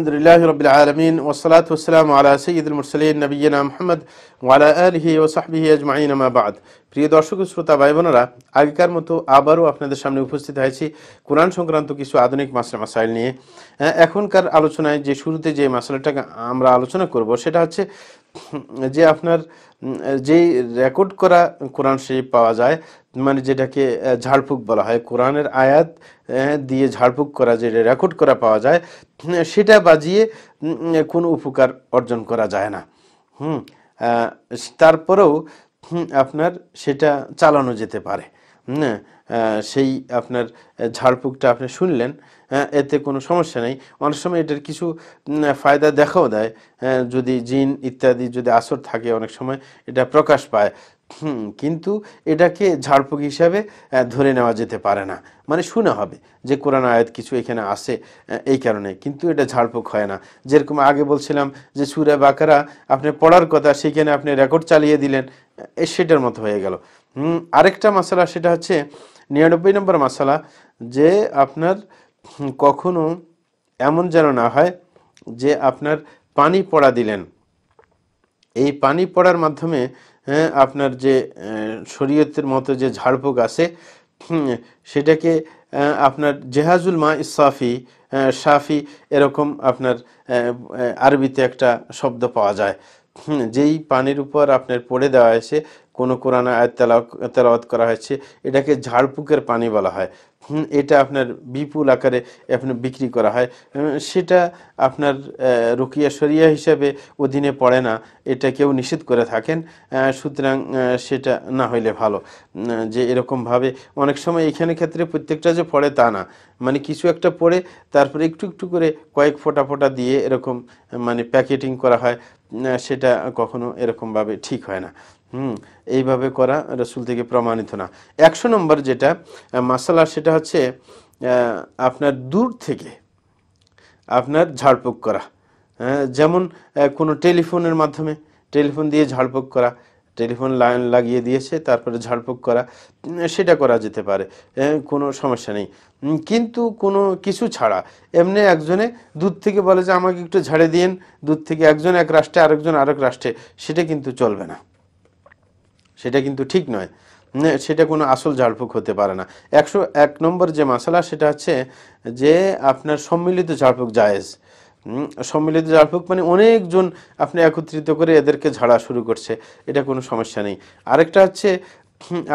আলহামদুলিল্লাহ রবিল আলমিন ওসলাত ওসালাম আলা সঈদুল মুরসলিন নবীনা মোহাম্মদ ওয়ালা আলহি ও সাহবিহি আজমাইন আমাবাদ প্রিয় দর্শক শ্রোতা ভাই বোনেরা আগেকার মতো আবারও আপনাদের সামনে উপস্থিত হয়েছি কোরআন সংক্রান্ত কিছু আধুনিক মাসলা মাসাইল নিয়ে এখনকার আলোচনায় যে শুরুতে যে মাসালাটাকে আমরা আলোচনা করব সেটা হচ্ছে যে আপনার যেই রেকর্ড করা কোরআন শরীফ পাওয়া যায় মানে যেটাকে ঝাড়ফুঁক বলা হয় কোরআনের আয়াত দিয়ে ঝাড়ফুঁক করা যেটা রেকর্ড করা পাওয়া যায় সেটা বাজিয়ে কোনো উপকার অর্জন করা যায় না হুম তারপরেও আপনার সেটা চালানো যেতে পারে হ্যাঁ সেই আপনার ঝাড়ফুঁকটা আপনি শুনলেন এতে কোনো সমস্যা নেই অনেক সময় এটার কিছু ফায়দা দেখাও দেয় যদি জিন ইত্যাদি যদি আসর থাকে অনেক সময় এটা প্রকাশ পায় হুম কিন্তু এটাকে ঝাড়ফুঁক হিসাবে ধরে নেওয়া যেতে পারে না মানে শুনে হবে যে কোরআন আয়াত কিছু এখানে আসে এই কারণে কিন্তু এটা ঝাড়ফুঁক হয় না যেরকম আগে বলছিলাম যে সুরে বাকারা আপনি পড়ার কথা সেখানে আপনি রেকর্ড চালিয়ে দিলেন সেটার মতো হয়ে গেল আরেকটা মশলা সেটা হচ্ছে নিরানব্বই নম্বর মশালা যে আপনার কখনো এমন যেন না হয় যে আপনার পানি পড়া দিলেন এই পানি পড়ার মাধ্যমে আপনার যে শরীয়তের মতো যে ঝাড়ফুঁক আছে সেটাকে আপনার জেহাজুল মা ইসাফি সাফি এরকম আপনার আরবিতে একটা শব্দ পাওয়া যায় যেই পানির উপর আপনার পড়ে দেওয়া হয়েছে কোনো কোরআন আয়াত তেলাওয়াত করা হয়েছে এটাকে ঝাড়পুকের পানি বলা হয় এটা আপনার বিপুল আকারে এখন বিক্রি করা হয় সেটা আপনার রুকিয়া শরিয়া হিসাবে অধীনে পড়ে না এটা কেউ নিষেধ করে থাকেন সুতরাং সেটা না হইলে ভালো যে এরকমভাবে অনেক সময় এখানে ক্ষেত্রে প্রত্যেকটা যে পড়ে তা না মানে কিছু একটা পড়ে তারপরে একটু একটু করে কয়েক ফোটা ফোটা দিয়ে এরকম মানে প্যাকেটিং করা হয় সেটা কখনো এরকমভাবে ঠিক হয় না হুম এইভাবে করা রসুল থেকে প্রমাণিত না একশো নম্বর যেটা মাসালা সেটা হচ্ছে আপনার দূর থেকে আপনার ঝাড়পোক করা হ্যাঁ, যেমন কোনো টেলিফোনের মাধ্যমে টেলিফোন দিয়ে ঝাড়পোক করা টেলিফোন লাইন লাগিয়ে দিয়েছে তারপরে ঝাড়ফুঁক করা সেটা করা যেতে পারে কোনো সমস্যা নেই কিন্তু কোনো কিছু ছাড়া এমনি একজনে দূর থেকে বলে যে আমাকে একটু ঝাড়ে দিন দূর থেকে একজন এক রাষ্ট্রে আরেকজন আরেক রাষ্ট্রে সেটা কিন্তু চলবে না সেটা কিন্তু ঠিক নয় সেটা কোনো আসল ঝাড়ফুঁক হতে পারে না একশো এক নম্বর যে মশালা সেটা হচ্ছে যে আপনার সম্মিলিত ঝাড়ফুঁক জায়েজ সম্মিলিত ঝাড়ফুঁক মানে অনেকজন আপনি একত্রিত করে এদেরকে ঝাড়া শুরু করছে এটা কোনো সমস্যা নেই আরেকটা হচ্ছে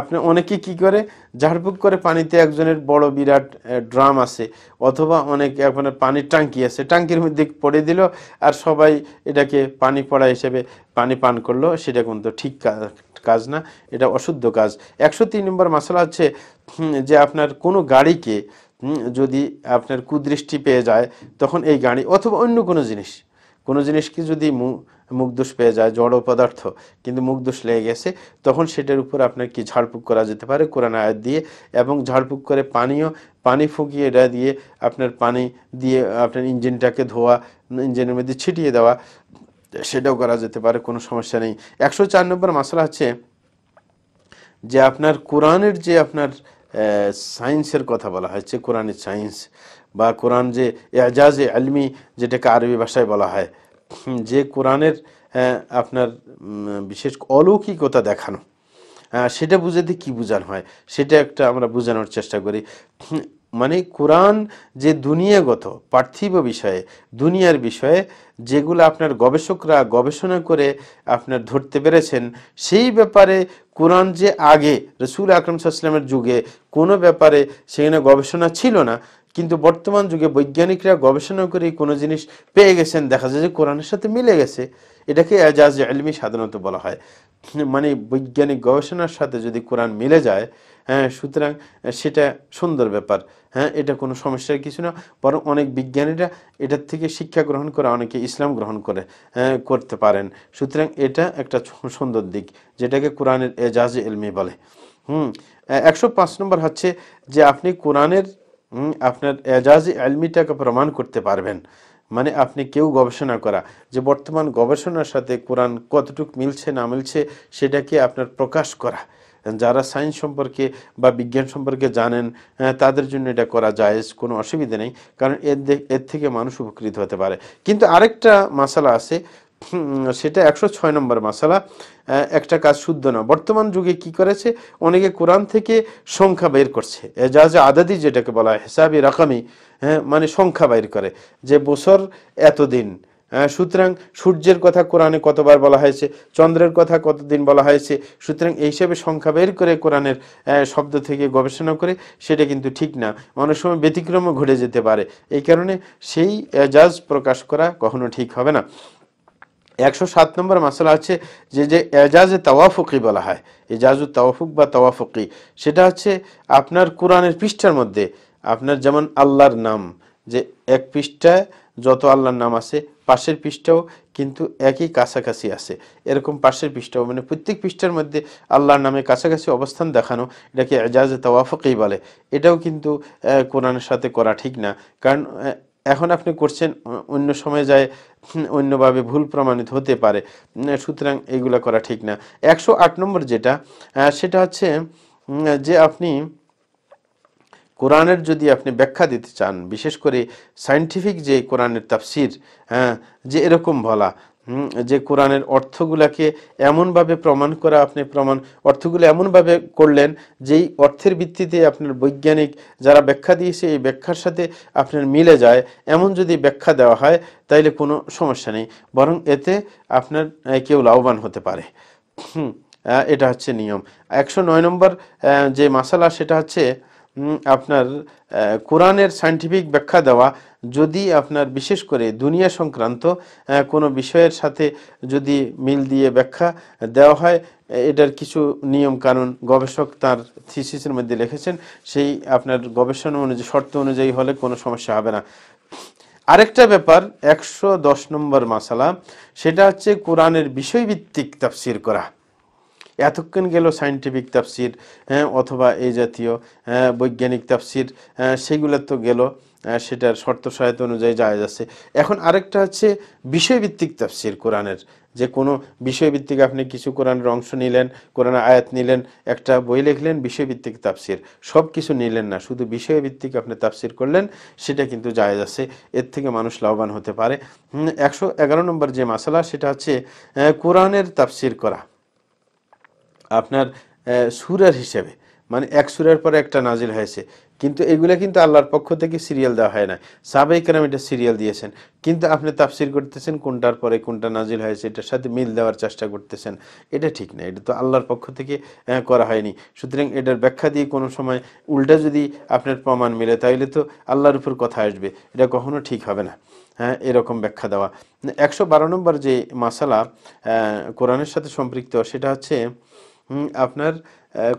আপনি অনেকে কি করে ঝাড়ফুঁক করে পানিতে একজনের বড় বিরাট ড্রাম আছে অথবা অনেক আপনার পানির ট্যাঙ্কি আছে ট্যাঙ্কির মধ্যে পড়ে দিল আর সবাই এটাকে পানি পড়া হিসেবে পানি পান করলো সেটা কিন্তু ঠিক কাজ না এটা অশুদ্ধ কাজ একশো তিন নম্বর মশলা হচ্ছে যে আপনার কোনো গাড়িকে যদি আপনার কুদৃষ্টি পেয়ে যায় তখন এই গাড়ি অথবা অন্য কোনো জিনিস কোনো জিনিসকে যদি মুখদোষ পেয়ে যায় জড় পদার্থ কিন্তু মুখদোষ লেগে গেছে তখন সেটার উপর আপনার কি ঝাড়ফুঁক করা যেতে পারে কোরআন আয়াত দিয়ে এবং ঝাড়ফুঁক করে পানিও পানি ফুঁকিয়ে এটা দিয়ে আপনার পানি দিয়ে আপনার ইঞ্জিনটাকে ধোয়া ইঞ্জিনের মধ্যে ছিটিয়ে দেওয়া সেটাও করা যেতে পারে কোনো সমস্যা নেই একশো চার নম্বর মশলা আছে যে আপনার কোরআনের যে আপনার সায়েন্সের কথা বলা হয়েছে কোরআনের সায়েন্স বা কোরআন যে এজাজ এ আলমি যেটাকে আরবি ভাষায় বলা হয় যে কোরআনের আপনার বিশেষ অলৌকিকতা দেখানো সেটা বুঝাতে কি বোঝানো হয় সেটা একটা আমরা বোঝানোর চেষ্টা করি মানে কোরআন যে দুনিয়াগত পার্থিব বিষয়ে দুনিয়ার বিষয়ে যেগুলো আপনার গবেষকরা গবেষণা করে আপনার ধরতে পেরেছেন সেই ব্যাপারে কোরআন যে আগে রসুল আকরম সাল্লামের যুগে কোনো ব্যাপারে সেখানে গবেষণা ছিল না কিন্তু বর্তমান যুগে বৈজ্ঞানিকরা গবেষণা করে কোনো জিনিস পেয়ে গেছেন দেখা যায় যে কোরআনের সাথে মিলে গেছে এটাকে এজাজ এলমি সাধারণত বলা হয় মানে বৈজ্ঞানিক গবেষণার সাথে যদি কোরআন মিলে যায় হ্যাঁ সুতরাং সেটা সুন্দর ব্যাপার হ্যাঁ এটা কোনো সমস্যার কিছু না বরং অনেক বিজ্ঞানীরা এটার থেকে শিক্ষা গ্রহণ করে অনেকে ইসলাম গ্রহণ করে হ্যাঁ, করতে পারেন সুতরাং এটা একটা সুন্দর দিক যেটাকে কোরআনের এজাজ এলমি বলে হুম একশো পাঁচ নম্বর হচ্ছে যে আপনি কোরআনের আপনার এজাজ আলমিটাকে প্রমাণ করতে পারবেন মানে আপনি কেউ গবেষণা করা যে বর্তমান গবেষণার সাথে কোরআন কতটুক মিলছে না মিলছে সেটাকে আপনার প্রকাশ করা যারা সায়েন্স সম্পর্কে বা বিজ্ঞান সম্পর্কে জানেন তাদের জন্য এটা করা যায়জ কোনো অসুবিধা নেই কারণ এর এর থেকে মানুষ উপকৃত হতে পারে কিন্তু আরেকটা মশালা আছে সেটা একশো ছয় নম্বর মাসালা একটা কাজ শুদ্ধ না বর্তমান যুগে কি করেছে অনেকে কোরআন থেকে সংখ্যা বের করছে যা আদাদি যেটাকে বলা হয় হিসাবি রাকামি হ্যাঁ মানে সংখ্যা বের করে যে বছর এতদিন সুতরাং সূর্যের কথা কোরআনে কতবার বলা হয়েছে চন্দ্রের কথা কতদিন বলা হয়েছে সুতরাং এই হিসেবে সংখ্যা বের করে কোরআনের শব্দ থেকে গবেষণা করে সেটা কিন্তু ঠিক না অনেক সময় ব্যতিক্রমও ঘটে যেতে পারে এই কারণে সেই এজাজ প্রকাশ করা কখনো ঠিক হবে না একশো সাত নম্বর মশলা আছে যে যে এজাজে তাওয়াফুকি বলা হয় এজাজু তাওয়াফুক বা তাওয়াফুকি সেটা হচ্ছে আপনার কোরআনের পৃষ্ঠার মধ্যে আপনার যেমন আল্লাহর নাম যে এক পৃষ্ঠায় যত আল্লাহর নাম আছে পাশের পৃষ্ঠাও কিন্তু একই কাছাকাছি আছে এরকম পাশের পৃষ্ঠাও মানে প্রত্যেক পৃষ্ঠার মধ্যে আল্লাহর নামে কাছাকাছি অবস্থান দেখানো এটাকে এজাজে তাওয়াফকেই বলে এটাও কিন্তু কোরআনের সাথে করা ঠিক না কারণ এখন আপনি করছেন অন্য সময় যায় অন্যভাবে ভুল প্রমাণিত হতে পারে সুতরাং এগুলো করা ঠিক না একশো আট নম্বর যেটা সেটা হচ্ছে যে আপনি কোরআনের যদি আপনি ব্যাখ্যা দিতে চান বিশেষ করে সাইন্টিফিক যে কোরআনের তাফসির হ্যাঁ যে এরকম বলা যে কোরআনের অর্থগুলাকে এমনভাবে প্রমাণ করা আপনি প্রমাণ অর্থগুলো এমনভাবে করলেন যেই অর্থের ভিত্তিতে আপনার বৈজ্ঞানিক যারা ব্যাখ্যা দিয়েছে এই ব্যাখ্যার সাথে আপনার মিলে যায় এমন যদি ব্যাখ্যা দেওয়া হয় তাইলে কোনো সমস্যা নেই বরং এতে আপনার কেউ লাভবান হতে পারে এটা হচ্ছে নিয়ম একশো নয় নম্বর যে মাসালা সেটা হচ্ছে আপনার কোরআনের সায়েন্টিফিক ব্যাখ্যা দেওয়া যদি আপনার বিশেষ করে দুনিয়া সংক্রান্ত কোনো বিষয়ের সাথে যদি মিল দিয়ে ব্যাখ্যা দেওয়া হয় এটার কিছু নিয়ম কারণ গবেষক তার থিসিসের মধ্যে লিখেছেন সেই আপনার গবেষণা অনুযায়ী শর্ত অনুযায়ী হলে কোনো সমস্যা হবে না আরেকটা ব্যাপার একশো দশ নম্বর মাসালা সেটা হচ্ছে কোরআনের বিষয়ভিত্তিক তাফসির করা এতক্ষণ গেল সাইন্টিফিক তাফসির হ্যাঁ, অথবা এই জাতীয় হ্যাঁ, বৈজ্ঞানিক তাফসির হ্যাঁ, সেগুলো তো গেল সেটার শর্ত সহায়তা অনুযায়ী যায় যাচ্ছে এখন আরেকটা হচ্ছে বিষয়ভিত্তিক তাফসির কোরআনের যে কোনো বিষয়ভিত্তিক আপনি কিছু কোরআনের অংশ নিলেন কোরআন আয়াত নিলেন একটা বই লিখলেন বিষয়ভিত্তিক তাফসির সব কিছু নিলেন না শুধু বিষয়ভিত্তিক আপনি তাফসির করলেন সেটা কিন্তু যায় যাচ্ছে এর থেকে মানুষ লাভবান হতে পারে একশো এগারো নম্বর যে মশলা সেটা হচ্ছে কোরআনের তাফসির করা আপনার সুরের হিসেবে মানে এক সুরের পরে একটা নাজিল হয়েছে কিন্তু এগুলো কিন্তু আল্লাহর পক্ষ থেকে সিরিয়াল দেওয়া হয় না সাবেই কেরাম এটা সিরিয়াল দিয়েছেন কিন্তু আপনি তাফসির করতেছেন কোনটার পরে কোনটা নাজিল হয়েছে এটার সাথে মিল দেওয়ার চেষ্টা করতেছেন এটা ঠিক না এটা তো আল্লাহর পক্ষ থেকে করা হয়নি সুতরাং এটার ব্যাখ্যা দিয়ে কোনো সময় উল্টা যদি আপনার প্রমাণ মিলে তাহলে তো আল্লাহর উপর কথা আসবে এটা কখনো ঠিক হবে না হ্যাঁ এরকম ব্যাখ্যা দেওয়া একশো বারো নম্বর যে মাসালা কোরআনের সাথে সম্পৃক্ত সেটা হচ্ছে আপনার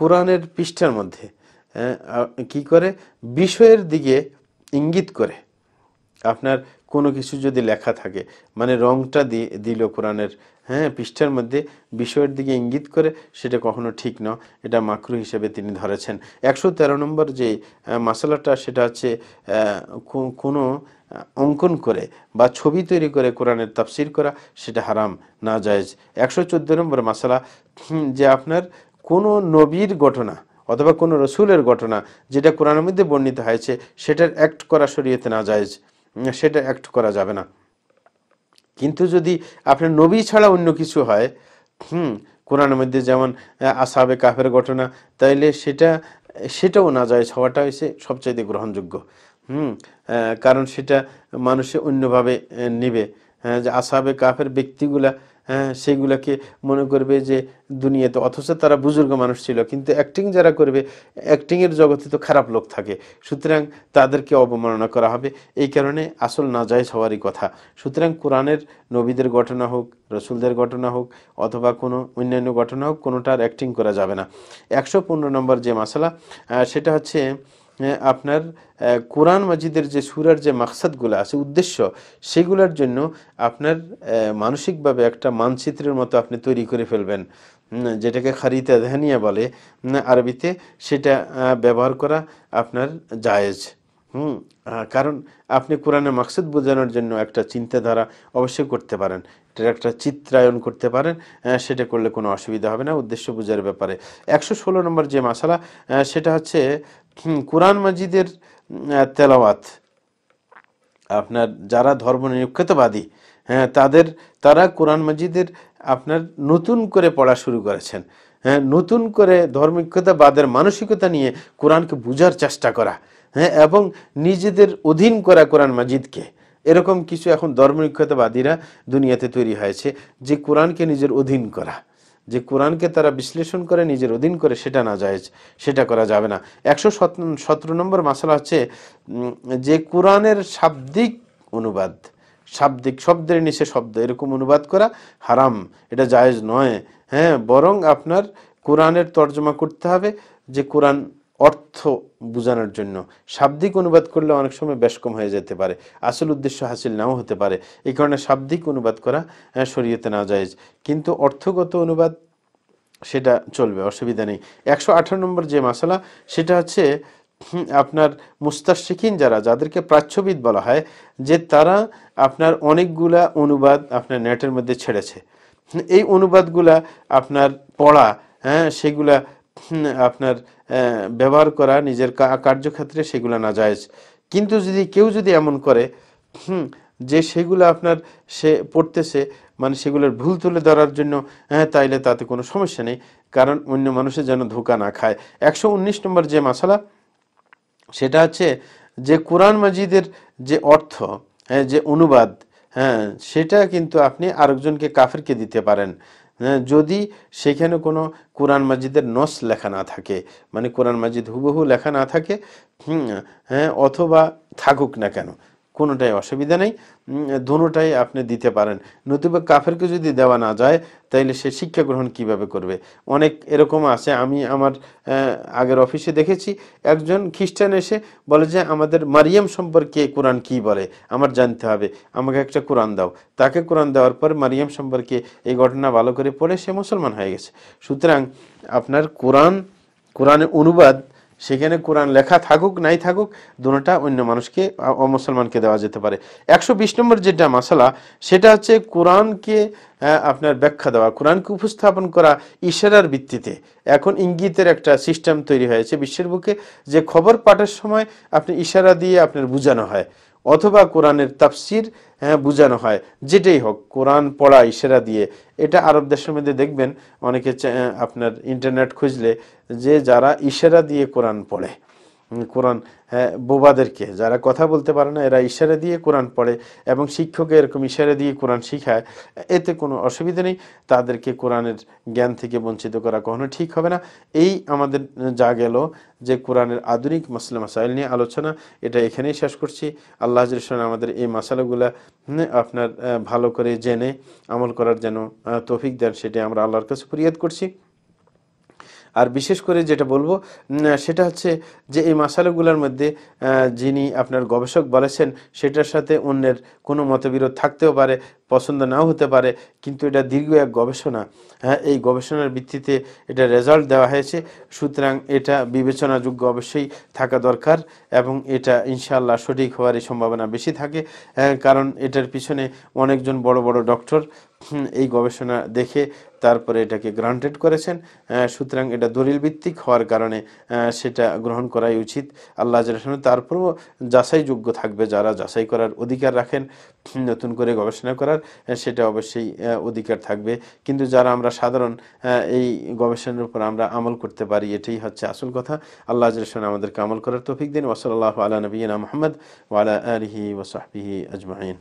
কোরআনের পৃষ্ঠার মধ্যে কি করে বিষয়ের দিকে ইঙ্গিত করে আপনার কোনো কিছু যদি লেখা থাকে মানে রংটা দিয়ে দিল কোরআনের হ্যাঁ পৃষ্ঠার মধ্যে বিষয়ের দিকে ইঙ্গিত করে সেটা কখনো ঠিক নয় এটা মাকরু হিসেবে তিনি ধরেছেন একশো তেরো নম্বর যে মশলাটা সেটা হচ্ছে কোনো অঙ্কন করে বা ছবি তৈরি করে কোরআনের তাফসির করা সেটা হারাম না জায়েজ একশো চোদ্দো নম্বর মশলা যে আপনার কোনো নবীর ঘটনা অথবা কোনো রসুলের ঘটনা যেটা কোরআনের মধ্যে বর্ণিত হয়েছে সেটার অ্যাক্ট করা শরীয়তে না যায় সেটা অ্যাক্ট করা যাবে না কিন্তু যদি আপনার নবী ছাড়া অন্য কিছু হয় হুম কোরআনের মধ্যে যেমন আসাবে কাফের ঘটনা তাইলে সেটা সেটাও না যায় হওয়াটা হয়েছে সবচাইতে গ্রহণযোগ্য হুম কারণ সেটা মানুষে অন্যভাবে নেবে হ্যাঁ যে আসাবে কাফের ব্যক্তিগুলা হ্যাঁ সেগুলাকে মনে করবে যে দুনিয়াতে অথচ তারা বুজুর্গ মানুষ ছিল কিন্তু অ্যাক্টিং যারা করবে অ্যাক্টিংয়ের জগতে তো খারাপ লোক থাকে সুতরাং তাদেরকে অবমাননা করা হবে এই কারণে আসল নাজায়জ হওয়ারই কথা সুতরাং কোরআনের নবীদের ঘটনা হোক রসুলদের ঘটনা হোক অথবা কোনো অন্যান্য ঘটনা হোক কোনোটার অ্যাক্টিং করা যাবে না একশো পনেরো নম্বর যে মশলা সেটা হচ্ছে হ্যাঁ, আপনার কোরআন মাজিদের যে সুরার যে মাকসাদগুলো আছে উদ্দেশ্য সেগুলোর জন্য আপনার মানসিকভাবে একটা মানচিত্রের মতো আপনি তৈরি করে ফেলবেন যেটাকে খারিতা ধ্যানিয়া বলে আরবিতে সেটা ব্যবহার করা আপনার জায়েজ হুম কারণ আপনি কোরআনে মাকসুদ বোঝানোর জন্য একটা চিন্তাধারা অবশ্যই করতে পারেন এটার একটা চিত্রায়ন করতে পারেন সেটা করলে কোনো অসুবিধা হবে না উদ্দেশ্য বোঝার ব্যাপারে একশো ষোলো নম্বর যে মশালা সেটা হচ্ছে কোরআন মাজিদের তেলাওয়াত আপনার যারা নিরক্ষতাবাদী হ্যাঁ তাদের তারা কোরআন মাজিদের আপনার নতুন করে পড়া শুরু করেছেন হ্যাঁ নতুন করে ধর্মিকতাবাদের মানসিকতা নিয়ে কোরআনকে বোঝার চেষ্টা করা হ্যাঁ এবং নিজেদের অধীন করা কোরআন মাজিদকে এরকম কিছু এখন ধর্মিকতাবাদীরা দুনিয়াতে তৈরি হয়েছে যে কোরআনকে নিজের অধীন করা যে কোরআনকে তারা বিশ্লেষণ করে নিজের অধীন করে সেটা না যায় সেটা করা যাবে না একশো সতেরো নম্বর মশলা হচ্ছে যে কোরআনের শাব্দিক অনুবাদ শাব্দিক শব্দের নিচে শব্দ এরকম অনুবাদ করা হারাম এটা জায়েজ নয় হ্যাঁ বরং আপনার কোরআনের তর্জমা করতে হবে যে কোরআন অর্থ বোঝানোর জন্য শাব্দিক অনুবাদ করলে অনেক সময় বেশ কম হয়ে যেতে পারে আসল উদ্দেশ্য হাসিল নাও হতে পারে এই কারণে শাব্দিক অনুবাদ করা শরীয়তে না যায় কিন্তু অর্থগত অনুবাদ সেটা চলবে অসুবিধা নেই একশো আঠারো নম্বর যে মশলা সেটা হচ্ছে আপনার মুস্তাশিকিন যারা যাদেরকে প্রাচ্যবিদ বলা হয় যে তারা আপনার অনেকগুলা অনুবাদ আপনার নেটের মধ্যে ছেড়েছে এই অনুবাদগুলা আপনার পড়া হ্যাঁ সেগুলা আপনার ব্যবহার করা নিজের কার্যক্ষেত্রে সেগুলো না যায়জ কিন্তু যদি কেউ যদি এমন করে হুম যে সেগুলো আপনার সে পড়তেছে মানে সেগুলোর ভুল তুলে ধরার জন্য হ্যাঁ তাইলে তাতে কোনো সমস্যা নেই কারণ অন্য মানুষের যেন ধোকা না খায় একশো উনিশ নম্বর যে মশালা সেটা হচ্ছে যে কোরআন মাজিদের যে অর্থ হ্যাঁ যে অনুবাদ হ্যাঁ সেটা কিন্তু আপনি আরেকজনকে কাফেরকে দিতে পারেন হ্যাঁ, যদি সেখানে কোনো কোরআন মাজিদের নস লেখা না থাকে মানে কোরআন মাজিদ হুবহু লেখা না থাকে হ্যাঁ অথবা থাকুক না কেন কোনোটাই অসুবিধা নেই দুটাই আপনি দিতে পারেন নতুবা কাফেরকে যদি দেওয়া না যায় তাইলে সে শিক্ষা গ্রহণ কিভাবে করবে অনেক এরকম আছে আমি আমার আগের অফিসে দেখেছি একজন খ্রিস্টান এসে বলে যে আমাদের মারিয়াম সম্পর্কে কোরআন কি বলে আমার জানতে হবে আমাকে একটা কোরআন দাও তাকে কোরআন দেওয়ার পর মারিয়াম সম্পর্কে এই ঘটনা ভালো করে পড়ে সে মুসলমান হয়ে গেছে সুতরাং আপনার কোরআন কোরআনের অনুবাদ সেখানে কোরআন লেখা থাকুক নাই থাকুক দুটা অন্য মানুষকে অমুসলমানকে দেওয়া যেতে পারে একশো বিশ নম্বর যেটা মশালা সেটা হচ্ছে কোরআনকে আপনার ব্যাখ্যা দেওয়া কোরআনকে উপস্থাপন করা ইশারার ভিত্তিতে এখন ইঙ্গিতের একটা সিস্টেম তৈরি হয়েছে বিশ্বের বুকে যে খবর পাঠের সময় আপনি ইশারা দিয়ে আপনার বোঝানো হয় অথবা কোরআনের তাফসির হ্যাঁ, বোঝানো হয় যেটাই হোক কোরআন পড়া ইশারা দিয়ে এটা আরব দেশের মধ্যে দেখবেন অনেকে আপনার ইন্টারনেট খুঁজলে যে যারা ইশারা দিয়ে কোরআন পড়ে কোরআন বোবাদেরকে যারা কথা বলতে পারে না এরা ইশারা দিয়ে কোরআন পড়ে এবং শিক্ষকে এরকম ইশারা দিয়ে কোরআন শিখায় এতে কোনো অসুবিধা নেই তাদেরকে কোরআনের জ্ঞান থেকে বঞ্চিত করা কখনো ঠিক হবে না এই আমাদের যা গেল যে কোরআনের আধুনিক মাসলা মাসাইল নিয়ে আলোচনা এটা এখানেই শেষ করছি আল্লাহ হাজির আমাদের এই মশালাগুলা আপনার ভালো করে জেনে আমল করার যেন তৌফিক দেন সেটি আমরা আল্লাহর কাছে ফরিয়াদ করছি আর বিশেষ করে যেটা বলবো সেটা হচ্ছে যে এই মশালাগুলোর মধ্যে যিনি আপনার গবেষক বলেছেন সেটার সাথে অন্যের কোনো মতবিরোধ থাকতেও পারে পছন্দ নাও হতে পারে কিন্তু এটা দীর্ঘ এক গবেষণা হ্যাঁ এই গবেষণার ভিত্তিতে এটা রেজাল্ট দেওয়া হয়েছে সুতরাং এটা বিবেচনাযোগ্য অবশ্যই থাকা দরকার এবং এটা ইনশাআল্লাহ সঠিক হওয়ারই সম্ভাবনা বেশি থাকে হ্যাঁ, কারণ এটার পিছনে অনেকজন বড় বড় ডক্টর এই গবেষণা দেখে তারপরে এটাকে গ্রান্টেড করেছেন হ্যাঁ, সুতরাং এটা দলিল ভিত্তিক হওয়ার কারণে হ্যাঁ, সেটা গ্রহণ করাই উচিত আল্লাহ তারপরেও যাচাইযোগ্য থাকবে যারা যাচাই করার অধিকার রাখেন নতুন করে গবেষণা করার সেটা অবশ্যই অধিকার থাকবে কিন্তু যারা আমরা সাধারণ এই গবেষণার উপর আমরা আমল করতে পারি এটাই হচ্ছে আসল কথা আল্লাহ আজরসান আমাদেরকে আমল করার তৌফিক দিন ওসলাল্লাহ আলা নবীনা মোহাম্মদ ওয়ালা আলহি ওসাহি আজমাইন